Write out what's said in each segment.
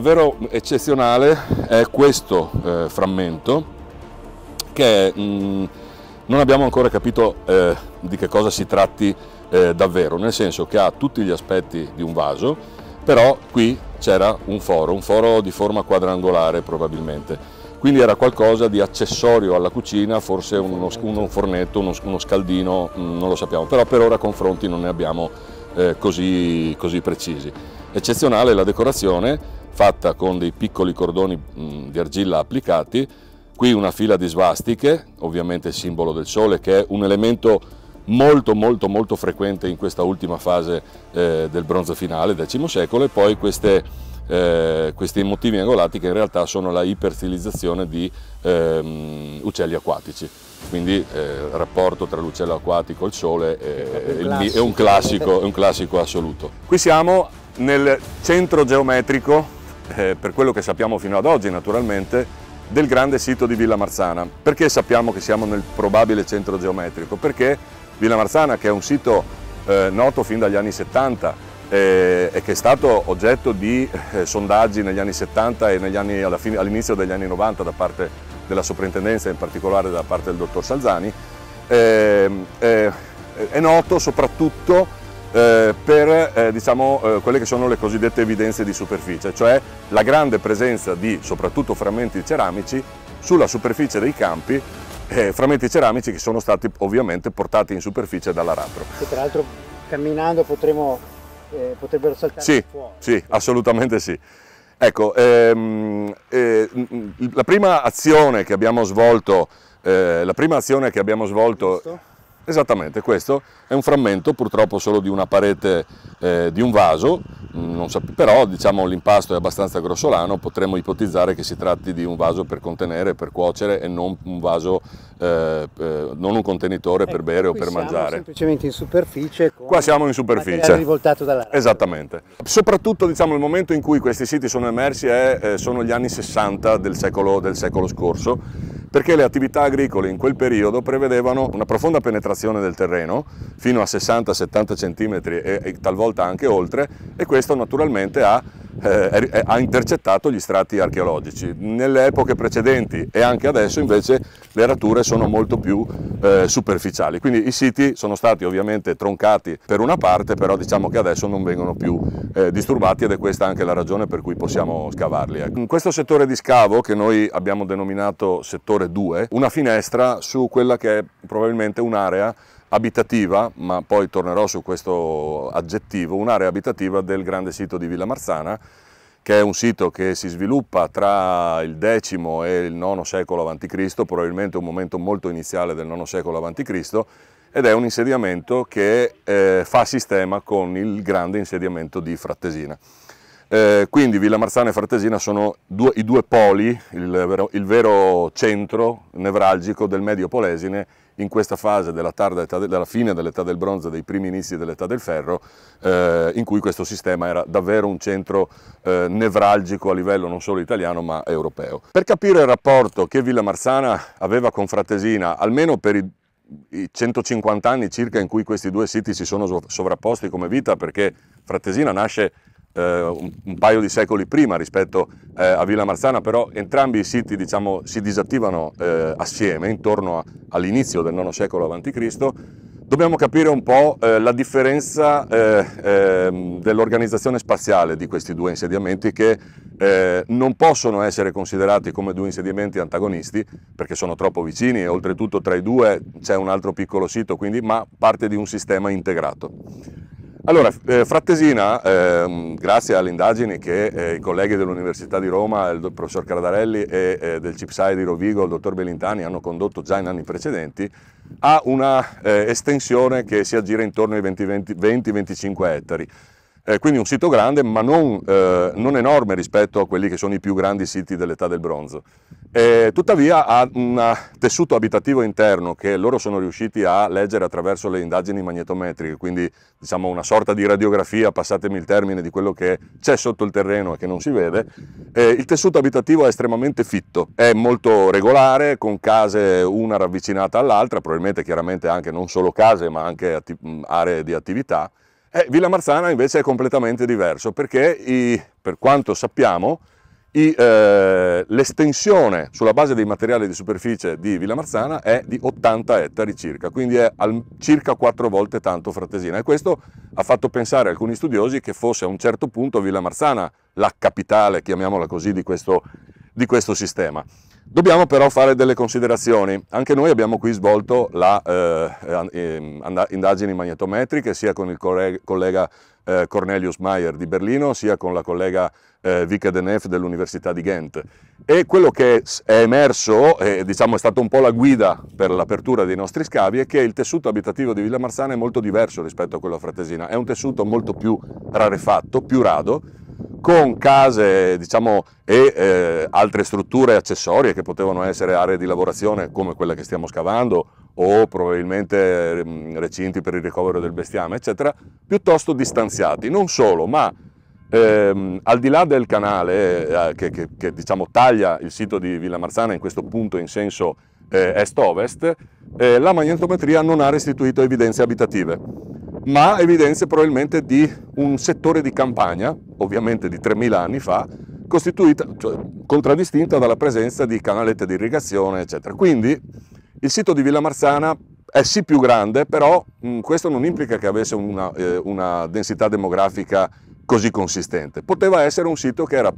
davvero eccezionale è questo eh, frammento che mh, mm, non abbiamo ancora capito eh, di che cosa si tratti eh, davvero, nel senso che ha tutti gli aspetti di un vaso, però qui c'era un foro, un foro di forma quadrangolare probabilmente. Quindi era qualcosa di accessorio alla cucina, forse un fornetto, uno, uno scaldino, mm, non lo sappiamo, però per ora confronti non ne abbiamo eh, così, così, precisi. Eccezionale la decorazione fatta con dei piccoli cordoni mh, di argilla applicati, qui una fila di svastiche, ovviamente il simbolo del sole che è un elemento molto molto molto frequente in questa ultima fase eh, del bronzo finale, X secolo, e poi queste eh, questi motivi angolati che in realtà sono la iperfilizzazione di ehm, uccelli acquatici. Quindi eh, il rapporto tra l'uccello acquatico e il sole è, un, è, è, un, classico, è un classico assoluto. Qui siamo nel centro geometrico, eh, per quello che sappiamo fino ad oggi naturalmente, del grande sito di Villa Marzana. Perché sappiamo che siamo nel probabile centro geometrico? Perché Villa Marzana, che è un sito eh, noto fin dagli anni 70, eh, e che è stato oggetto di eh, sondaggi negli anni 70 e anni, all'inizio degli anni 90 da parte della soprintendenza, in particolare da parte del dottor Salzani, ehm, eh, è noto soprattutto eh, per eh, diciamo, eh, quelle che sono le cosiddette evidenze di superficie, cioè la grande presenza di soprattutto frammenti ceramici sulla superficie dei campi eh, frammenti ceramici che sono stati ovviamente portati in superficie dall'aratro. Che tra l'altro camminando potremo eh, potrebbero saltare sì, fuori. Sì, assolutamente sì. Ecco, ehm, eh, la prima azione che abbiamo svolto, eh, la prima azione che abbiamo svolto... Questo? Esattamente, questo è un frammento purtroppo solo di una parete eh, di un vaso, mm, però diciamo, l'impasto è abbastanza grossolano, potremmo ipotizzare che si tratti di un vaso per contenere, per cuocere e non un vaso, eh, eh, non un contenitore ecco, per bere o per siamo mangiare. semplicemente in superficie. Qua siamo in superficie. rivoltato dalla radio. Esattamente. Soprattutto diciamo, il momento in cui questi siti sono emersi è, eh, sono gli anni 60 del secolo, del secolo scorso perché le attività agricole in quel periodo prevedevano una profonda penetrazione del terreno fino a 60-70 cm e, e talvolta anche oltre e questo naturalmente ha eh, eh, ha intercettato gli strati archeologici. Nelle epoche precedenti e anche adesso invece le rature sono molto più eh, superficiali, quindi i siti sono stati ovviamente troncati per una parte, però diciamo che adesso non vengono più eh, disturbati ed è questa anche la ragione per cui possiamo scavarli. Ecco. In questo settore di scavo, che noi abbiamo denominato settore 2, una finestra su quella che è probabilmente un'area abitativa, ma poi tornerò su questo aggettivo, un'area abitativa del grande sito di Villa Marzana, che è un sito che si sviluppa tra il X e il IX secolo a.C., probabilmente un momento molto iniziale del IX secolo a.C., ed è un insediamento che eh, fa sistema con il grande insediamento di Frattesina. Eh, quindi Villa Marzana e Frattesina sono due, i due poli, il vero, il vero centro nevralgico del Medio Polesine in questa fase della, de della fine dell'età del bronzo e dei primi inizi dell'età del ferro, eh, in cui questo sistema era davvero un centro eh, nevralgico a livello non solo italiano ma europeo. Per capire il rapporto che Villa Marzana aveva con Fratesina, almeno per i i 150 anni circa in cui questi due siti si sono sovrapposti come vita perché Fratesina nasce eh, un, un, paio di secoli prima rispetto eh, a Villa Marzana, però entrambi i siti diciamo, si disattivano eh, assieme intorno all'inizio del IX secolo a.C. Dobbiamo capire un po' eh, la differenza eh, ehm, dell'organizzazione spaziale di questi due insediamenti che eh, non possono essere considerati come due insediamenti antagonisti perché sono troppo vicini e oltretutto tra i due c'è un altro piccolo sito, quindi, ma parte di un sistema integrato. Allora, eh, Frattesina, eh, grazie alle indagini che eh, i colleghi dell'Università di Roma, il professor Cardarelli e eh, del CIPSAI di Rovigo, il dottor Bellintani, hanno condotto già in anni precedenti, ha una eh, estensione che si aggira intorno ai 20-25 ettari. Eh, quindi un sito grande ma non, eh, non, enorme rispetto a quelli che sono i più grandi siti dell'età del bronzo. Eh, tuttavia ha un tessuto abitativo interno che loro sono riusciti a leggere attraverso le indagini magnetometriche, quindi diciamo una sorta di radiografia, passatemi il termine, di quello che c'è sotto il terreno e che non si vede. il tessuto abitativo è estremamente fitto, è molto regolare, con case una ravvicinata all'altra, probabilmente chiaramente anche non solo case ma anche aree di attività. Eh, Villa Marzana invece è completamente diverso perché, i, per quanto sappiamo, eh, l'estensione sulla base dei materiali di superficie di Villa Marzana è di 80 ettari circa, quindi è al, circa quattro volte tanto Fratesina E questo ha fatto pensare alcuni studiosi che fosse a un certo punto Villa Marzana la capitale, chiamiamola così, di questo, di questo sistema. Dobbiamo però fare delle considerazioni, anche noi abbiamo qui svolto la, eh, ehm, indagini magnetometriche sia con il collega eh, Cornelius Meyer di Berlino sia con la collega eh, Vika Denef dell'Università di Ghent e quello che è emerso e diciamo è stata un po' la guida per l'apertura dei nostri scavi è che il tessuto abitativo di Villa Marzana è molto diverso rispetto a quello a Frattesina, è un tessuto molto più rarefatto, più rado con case diciamo, e eh, altre strutture accessorie che potevano essere aree di lavorazione come quella che stiamo scavando o probabilmente ehm, recinti per il ricovero del bestiame, eccetera, piuttosto distanziati. Non solo, ma ehm, al di là del canale eh, che, che, che diciamo, taglia il sito di Villa Marzana in questo punto in senso eh, est-ovest, eh, la magnetometria non ha restituito evidenze abitative ma evidenze probabilmente di un settore di campagna, ovviamente di 3.000 anni fa, costituita, cioè, contraddistinta dalla presenza di canalette di irrigazione, eccetera. Quindi il sito di Villa Marzana è sì più grande, però mh, questo non implica che avesse una, eh, una, densità demografica così consistente. Poteva essere un sito che era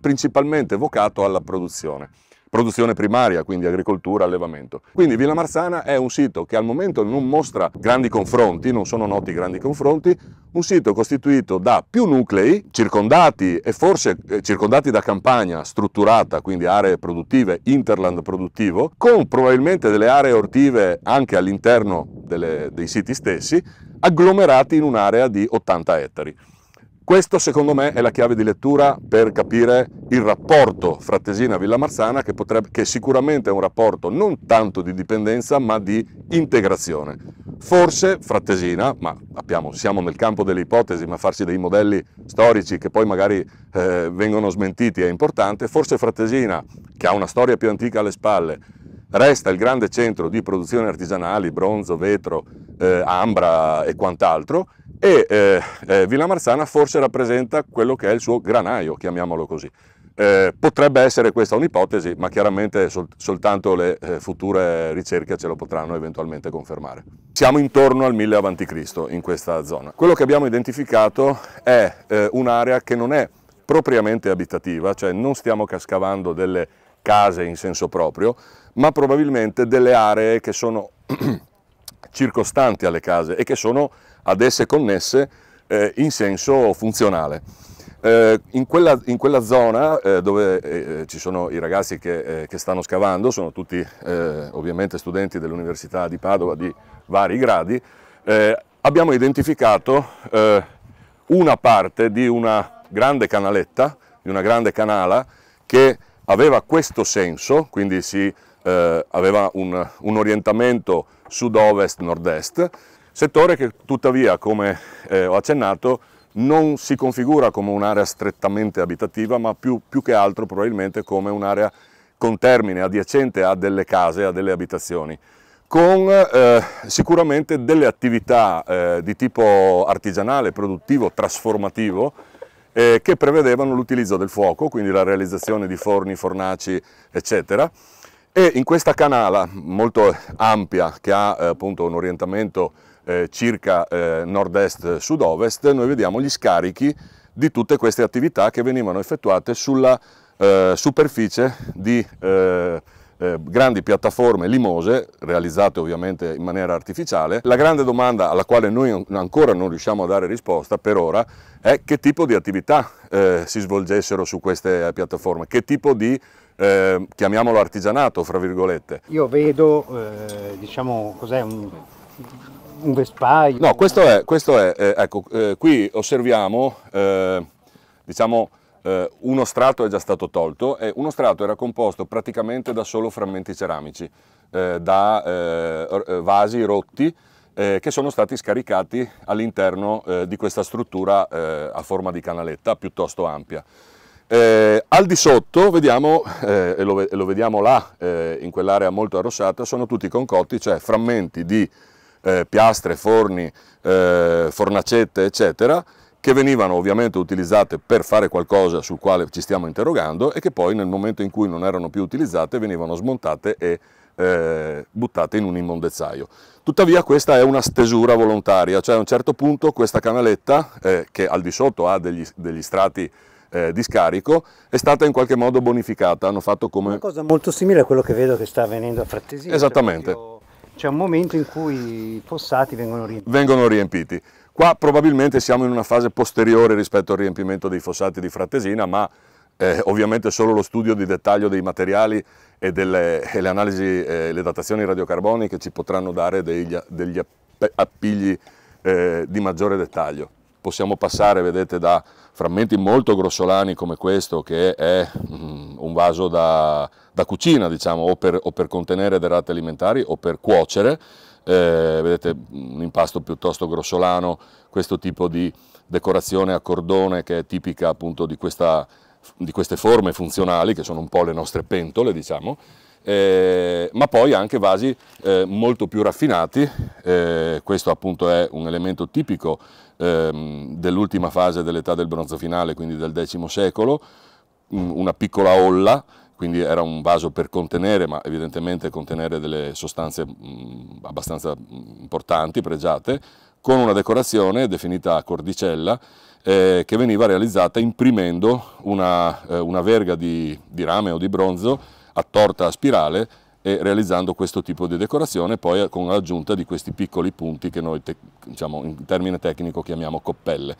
principalmente vocato alla produzione produzione primaria, quindi agricoltura, allevamento. Quindi Villa Marzana è un sito che al momento non mostra grandi confronti, non sono noti grandi confronti, un sito costituito da più nuclei circondati e forse eh, circondati da campagna strutturata, quindi aree produttive, interland produttivo, con probabilmente delle aree ortive anche all'interno dei siti stessi, agglomerati in un'area di 80 ettari. Questo secondo me è la chiave di lettura per capire il rapporto fra Tesina e Villa Marzana che, potrebbe, che sicuramente è un rapporto non tanto di dipendenza ma di integrazione. Forse fra Tesina, ma abbiamo, siamo nel campo delle ipotesi ma farsi dei modelli storici che poi magari eh, vengono smentiti è importante, forse fra Tesina che ha una storia più antica alle spalle resta il grande centro di produzioni artigianali, bronzo, vetro, eh, ambra e quant'altro e eh, eh, Villa Marzana forse rappresenta quello che è il suo granaio, chiamiamolo così. Eh, potrebbe essere questa un'ipotesi, ma chiaramente sol soltanto le eh, future ricerche ce lo potranno eventualmente confermare. Siamo intorno al 1000 a.C. in questa zona. Quello che abbiamo identificato è eh, un'area che non è propriamente abitativa, cioè non stiamo cascavando delle case in senso proprio, ma probabilmente delle aree che sono circostanti alle case e che sono ad esse connesse eh, in senso funzionale. Eh, in, quella, in, quella, zona eh, dove eh, eh, ci sono i ragazzi che, eh, che stanno scavando, sono tutti ovviamente studenti dell'Università di Padova di vari gradi, abbiamo identificato una parte di una grande canaletta, di una grande canala che aveva questo senso, quindi si, aveva un, un orientamento sud-ovest-nord-est, Settore che tuttavia, come eh, ho accennato, non si configura come un'area strettamente abitativa, ma più, più che altro probabilmente come un'area con termine adiacente a delle case, a delle abitazioni, con eh, sicuramente delle attività eh, di tipo artigianale, produttivo, trasformativo, eh, che prevedevano l'utilizzo del fuoco, quindi la realizzazione di forni, fornaci, eccetera. E in questa canala molto ampia, che ha eh, appunto un orientamento eh, circa eh, nord-est sud-ovest, noi vediamo gli scarichi di tutte queste attività che venivano effettuate sulla eh, superficie di eh, eh, grandi piattaforme limose, realizzate ovviamente in maniera artificiale. La grande domanda alla quale noi ancora non riusciamo a dare risposta per ora è che tipo di attività eh, si svolgessero su queste piattaforme, che tipo di eh, chiamiamolo artigianato, fra virgolette. Io vedo, eh, diciamo, cos'è un un vespaio? No, questo è, questo è eh, ecco, eh, qui osserviamo, eh, diciamo, eh, uno strato è già stato tolto e uno strato era composto praticamente da solo frammenti ceramici, eh, da eh, vasi rotti che sono stati scaricati all'interno di questa struttura a forma di canaletta piuttosto ampia. Eh, al di sotto, vediamo, eh, e, lo, e, lo, vediamo là, eh, in quell'area molto arrossata, sono tutti concotti, cioè frammenti di eh, piastre, forni, eh, fornacette, eccetera, che venivano ovviamente utilizzate per fare qualcosa sul quale ci stiamo interrogando e che poi nel momento in cui non erano più utilizzate venivano smontate e eh, buttate in un immondezzaio. Tuttavia questa è una stesura volontaria, cioè a un certo punto questa canaletta, eh, che al di sotto ha degli, degli strati eh, di scarico è stata in qualche modo bonificata. Hanno fatto come... Una cosa molto simile a quello che vedo che sta avvenendo a Frattesina. Cioè Esattamente c'è un momento in cui i fossati vengono riempiti. Vengono riempiti. Qua probabilmente siamo in una fase posteriore rispetto al riempimento dei fossati di Frattesina, ma eh, ovviamente solo lo studio di dettaglio dei materiali e, delle, e le analisi, eh, le datazioni radiocarboniche ci potranno dare degli, degli appigli eh, di maggiore dettaglio possiamo passare, vedete, da frammenti molto grossolani come questo, che è mm, un vaso da, da cucina, diciamo, o per, o per, contenere derrate alimentari o per cuocere, eh, vedete mm, un impasto piuttosto grossolano, questo tipo di decorazione a cordone che è tipica appunto di, questa, di queste forme funzionali, che sono un po' le nostre pentole, diciamo, eh, ma poi anche vasi eh, molto più raffinati, eh, questo appunto è un elemento tipico ehm, dell'ultima fase dell'età del bronzo finale, quindi del X secolo, mm, una piccola olla, quindi era un vaso per contenere, ma evidentemente contenere delle sostanze mh, mm, abbastanza mm, importanti, pregiate, con una decorazione definita cordicella eh, che veniva realizzata imprimendo una, eh, una verga di, di rame o di bronzo attorta a spirale e realizzando questo tipo di decorazione poi con l'aggiunta di questi piccoli punti che noi diciamo, in termine tecnico chiamiamo coppelle.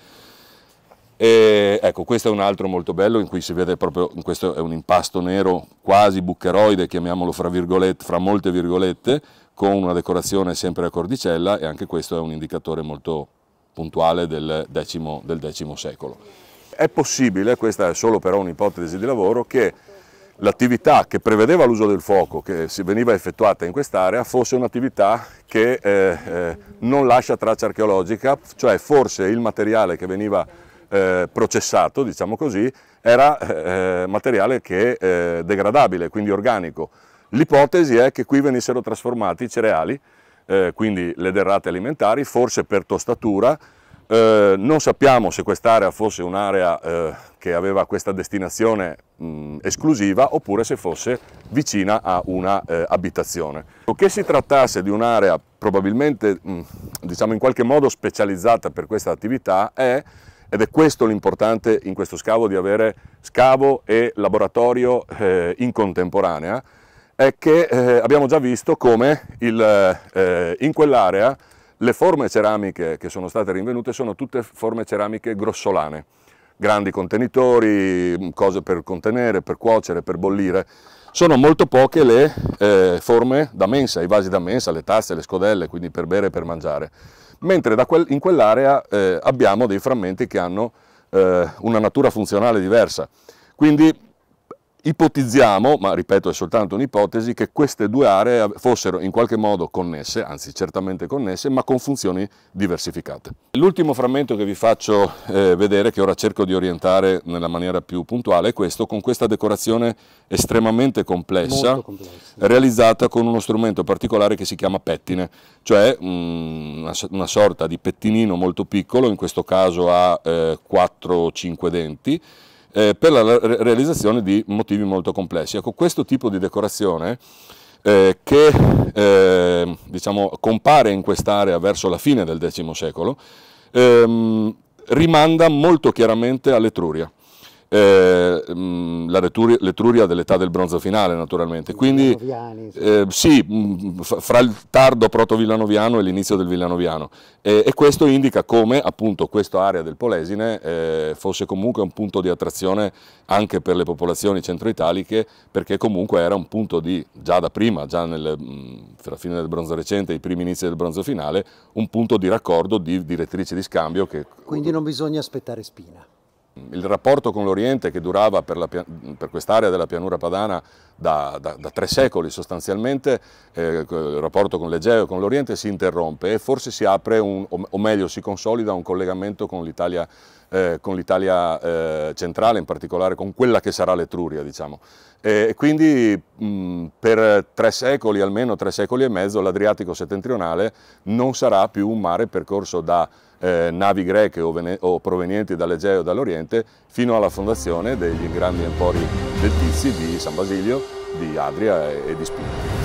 E, ecco, questo è un altro molto bello in cui si vede proprio, questo è un impasto nero quasi buccheroide, chiamiamolo fra, virgolette, fra molte virgolette, con una decorazione sempre a cordicella e anche questo è un indicatore molto puntuale del X secolo. È possibile, questa è solo però un'ipotesi di lavoro, che l'attività che prevedeva l'uso del fuoco che veniva effettuata in quest'area fosse un'attività che eh, eh, non lascia traccia archeologica, cioè forse il materiale che veniva eh, processato, diciamo così, era eh, eh, materiale che è eh, degradabile, quindi organico. L'ipotesi è che qui venissero trasformati i cereali, quindi le derrate alimentari, forse per tostatura, eh, non sappiamo se quest'area fosse un'area eh, che aveva questa destinazione mh, esclusiva oppure se fosse vicina a una eh, abitazione. Che si trattasse di un'area probabilmente mh, diciamo in qualche modo specializzata per questa attività è ed è questo l'importante in questo scavo di avere scavo e laboratorio eh, in contemporanea, è che eh, abbiamo già visto come il, in quell'area le forme ceramiche che sono state rinvenute sono tutte forme ceramiche grossolane, grandi contenitori, mm, cose per contenere, per cuocere, per bollire. Sono molto poche le eh, forme da mensa, i vasi da mensa, le tazze, le scodelle, quindi per bere e per mangiare. Mentre quel, in quell'area eh, abbiamo dei frammenti che hanno eh, una natura funzionale diversa. Quindi Ipotizziamo, ma ripeto è soltanto un'ipotesi, che queste due aree fossero in qualche modo connesse, anzi certamente connesse, ma con funzioni diversificate. L'ultimo frammento che vi faccio eh, vedere, che ora cerco di orientare nella maniera più puntuale, è questo, con questa decorazione estremamente complessa, complessa. realizzata con uno strumento particolare che si chiama pettine, cioè mh, mm, una, sorta di pettinino molto piccolo, in questo caso ha eh, 4-5 denti, eh, per la realizzazione di motivi molto complessi. Ecco, questo tipo di decorazione eh, che eh, diciamo, compare in quest'area verso la fine del X secolo ehm, rimanda molto chiaramente all'Etruria eh, mm, la Letruria dell'età del bronzo finale naturalmente, quindi eh, sì, mm, fra il tardo proto-villanoviano e l'inizio del villanoviano e, e, questo indica come appunto questa area del Polesine eh, fosse comunque un punto di attrazione anche per le popolazioni centroitaliche perché comunque era un punto di, già da prima, già nel, mh, mm, fra fine del bronzo recente e i primi inizi del bronzo finale, un punto di raccordo di direttrice di scambio. Che... Quindi non bisogna aspettare Spina. Il rapporto con l'Oriente che durava per, per quest'area della pianura padana da, da, da tre secoli sostanzialmente, eh, il rapporto con l'Egeo e con l'Oriente si interrompe e forse si apre, un, o meglio si consolida un collegamento con l'Italia eh, eh, centrale, in particolare con quella che sarà l'Etruria. Diciamo. E quindi mh, per tre secoli, almeno tre secoli e mezzo, l'Adriatico settentrionale non sarà più un mare percorso da eh, navi greche o, o provenienti dall'Egeo e dall'Oriente fino alla fondazione degli grandi empori lettizi di San Basilio, di Adria e, e di Spina.